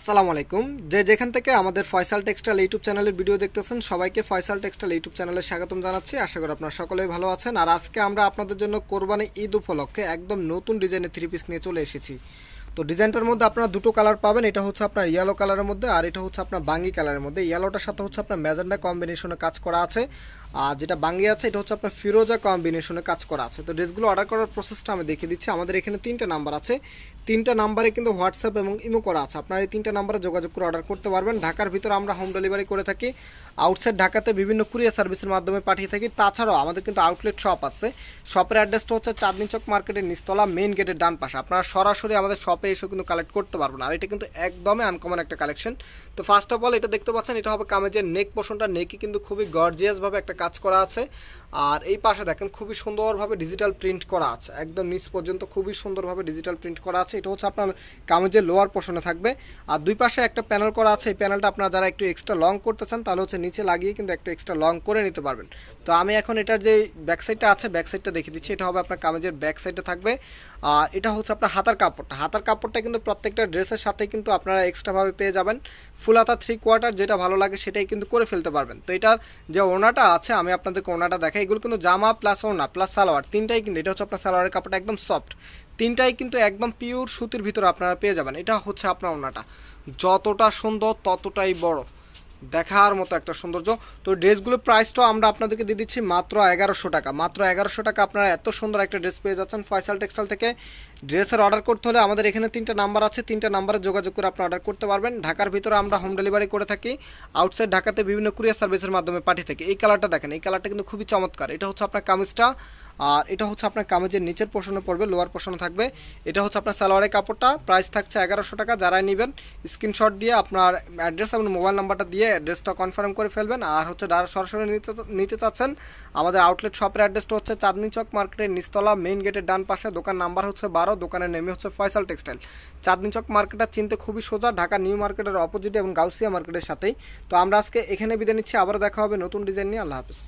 আসসালামু আলাইকুম যে যেখান থেকে আমাদের ফয়সাল টেক্সটাইল ইউটিউব চ্যানেলের ভিডিও দেখতেছেন সবাইকে ফয়সাল টেক্সটাইল ইউটিউব চ্যানেলে স্বাগতম জানাচ্ছি আশা করি আপনারা সকলেই ভালো আছেন আর আজকে আমরা আপনাদের জন্য কোরবানি ঈদ উপলক্ষে একদম নতুন ডিজাইনের থ্রি পিস নিয়ে চলে এসেছি তো ডিজাইনটার মধ্যে আপনারা দুটো কালার পাবেন এটা হচ্ছে আপনার ইয়েলো কালারের মধ্যে আর এটা হচ্ছে আপনার বাঙ্গি কালারের মধ্যে ইয়েলোটার সাথে হচ্ছে আপনার ম্যাজেন্ডা কম্বিনেশনে কাজ করা আছে আর যেটা বাঙ্গি আছে এটা হচ্ছে আপনার ফিরোজা কম্বিনেশনে কাজ করা আছে তো ড্রেসগুলো অর্ডার করার প্রসেসটা আমি দেখিয়ে দিচ্ছি আমাদের এখানে তিনটা নাম্বার আছে তিনটা নাম্বারে কিন্তু হোয়াটসঅ্যাপ এবং ইমো করা আছে আপনার এই তিনটা নাম্বারে যোগাযোগ করে অর্ডার করতে পারবেন ঢাকার ভিতরে আমরা হোম ডেলিভারি করে থাকি আউটসাইড ঢাকাতে বিভিন্ন কুরিয়ার সার্ভিসের মাধ্যমে পাঠিয়ে থাকি তাছাড়াও আমাদের কিন্তু আউটলেট শপ আছে শপের অ্যাড্রেসটা হচ্ছে চাঁদনি চক মার্কেটের নিস্তলা মেন গেটের ডান পাশে আপনারা সরাসরি আমাদের শপে এসে কিন্তু কালেক্ট করতে পারবেন আর এটা কিন্তু একদমই আনকমন একটা কালেকশন তো ফার্স্ট অফ অল এটা দেখতে পাচ্ছেন এটা হবে কামেজের নেক পোশনটা নেকি কিন্তু খুবই গর্জিয়াসভাবে একটা কাজ করা আছে আর এই পাশে দেখেন খুবই সুন্দরভাবে ডিজিটাল প্রিন্ট করা আছে একদম নিচ পর্যন্ত খুবই সুন্দরভাবে ডিজিটাল প্রিন্ট করা আছে এটা হচ্ছে আপনার কামেজের লোয়ার পোর্শনে থাকবে আর দুই পাশে একটা প্যানেল করা আছে এই প্যানেলটা আপনারা যারা একটু এক্সট্রা লং করতে চান তাহলে হচ্ছে নিচে লাগিয়ে কিন্তু একটু এক্সট্রা লং করে নিতে পারবেন তো আমি এখন এটার যে ব্যাকসাইডটা আছে ব্যাকসাইডটা দেখে দিচ্ছি এটা হবে আপনার কামেজের ব্যাকসাইডে থাকবে আর এটা হচ্ছে আপনার হাতার কাপড়টা হাতার কাপড়টা কিন্তু প্রত্যেকটা ড্রেসের সাথে কিন্তু আপনারা এক্সট্রাভাবে পেয়ে যাবেন ফুল হাতা থ্রি কোয়ার্টার যেটা ভালো লাগে সেটাই কিন্তু করে ফেলতে পারবেন তো এটার যে ওনাটা আছে আমি আপনাদেরকে ওনাটা দেখাই এগুলো কিন্তু জামা প্লাস ওড়না প্লাস সালোয়ার তিনটাই কিন্তু এটা হচ্ছে আপনার সালোয়ারের কাপড়টা একদম সফট তিনটাই কিন্তু একদম পিওর সুতির ভিতরে আপনারা পেয়ে যাবেন এটা হচ্ছে আপনার ওনাটা যতটা সুন্দর ততটাই বড় দেখার মতো একটা সৌন্দর্য তো ড্রেসগুলোর প্রাইসটাও আমরা আপনাদেরকে দিয়ে দিচ্ছি মাত্র এগারোশো টাকা মাত্র এগারোশো টাকা আপনারা এত সুন্দর একটা ড্রেস পেয়ে যাচ্ছেন ফয়সাল টেক্সটাইল থেকে ড্রেসের অর্ডার করতে হলে আমাদের এখানে তিনটা নাম্বার আছে তিনটা নাম্বারে যোগাযোগ করে আপনি অর্ডার করতে পারবেন ঢাকার ভিতরে আমরা হোম ডেলিভারি করে থাকি আউটসাইড ঢাকাতে বিভিন্ন কুরিয়ার সার্ভিসের মাধ্যমে পাঠিয়ে থাকি এই কালারটা দেখেন এই কালারটা কিন্তু খুবই চমৎকার এটা হচ্ছে আপনার কামিজটা আর এটা হচ্ছে আপনার কামেজের নিচের পোষণে পড়বে লোয়ার পোষণে থাকবে এটা হচ্ছে আপনার সালোয়ারের কাপড়টা প্রাইস থাকছে এগারোশো টাকা যারাই নেবেন স্ক্রিনশট দিয়ে আপনার অ্যাড্রেস এবং মোবাইল নাম্বারটা দিয়ে অ্যাড্রেসটা কনফার্ম করে ফেলবেন আর হচ্ছে যারা সরাসরি নিতে নিতে চাচ্ছেন আমাদের আউটলেট শপের অ্যাড্রেসটা হচ্ছে চাঁদনি চক মার্কেটের নিস্তলা মেইন গেটের ডান পাশে দোকান নাম্বার হচ্ছে বারো দোকানের নেমে হচ্ছে ফয়সাল টেক্সটাইল চাঁদনি চক মার্কেটটা চিনতে খুবই সোজা ঢাকা নিউ মার্কেটের অপোজিট এবং গাউসিয়া মার্কেটের সাথেই তো আমরা আজকে এখানে বিদায় নিচ্ছি আবার দেখা হবে নতুন ডিজাইন নিয়ে আল্লাহ হাফিজ